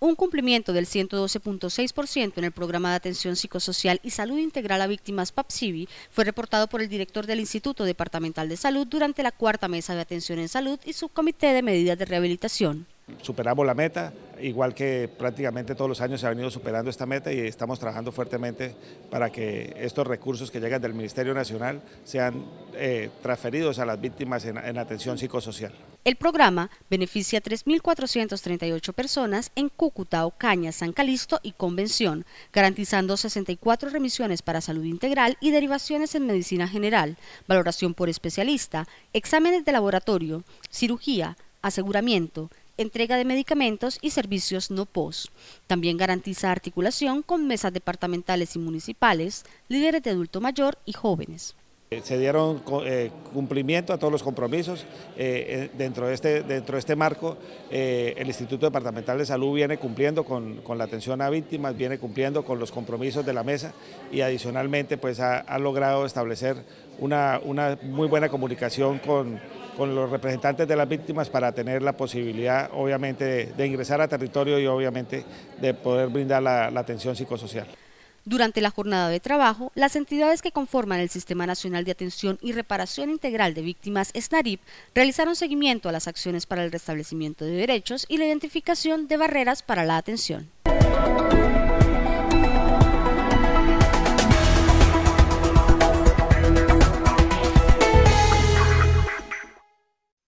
un cumplimiento del 112.6% en el programa de atención psicosocial y salud integral a víctimas PAPSIVI fue reportado por el director del Instituto Departamental de Salud durante la cuarta mesa de atención en salud y subcomité de medidas de rehabilitación. Superamos la meta, igual que prácticamente todos los años se ha venido superando esta meta y estamos trabajando fuertemente para que estos recursos que llegan del Ministerio Nacional sean eh, transferidos a las víctimas en, atención psicosocial. El programa beneficia a 3.438 personas en Cúcuta, Ocaña, San Calisto y Convención, garantizando 64 remisiones para salud integral y derivaciones en medicina general, valoración por especialista, exámenes de laboratorio, cirugía, aseguramiento, entrega de medicamentos y servicios no POS. También garantiza articulación con mesas departamentales y municipales, líderes de adulto mayor y jóvenes. Eh, se dieron eh, cumplimiento a todos los compromisos. Eh, dentro, de este, dentro de este marco, el Instituto Departamental de Salud viene cumpliendo con, la atención a víctimas, viene cumpliendo con los compromisos de la mesa y adicionalmente pues, ha, logrado establecer una, muy buena comunicación con, los representantes de las víctimas para tener la posibilidad, obviamente, de, ingresar a territorio y obviamente de poder brindar la atención psicosocial. Durante la jornada de trabajo, las entidades que conforman el Sistema Nacional de Atención y Reparación Integral de Víctimas SNARIP realizaron seguimiento a las acciones para el restablecimiento de derechos y la identificación de barreras para la atención.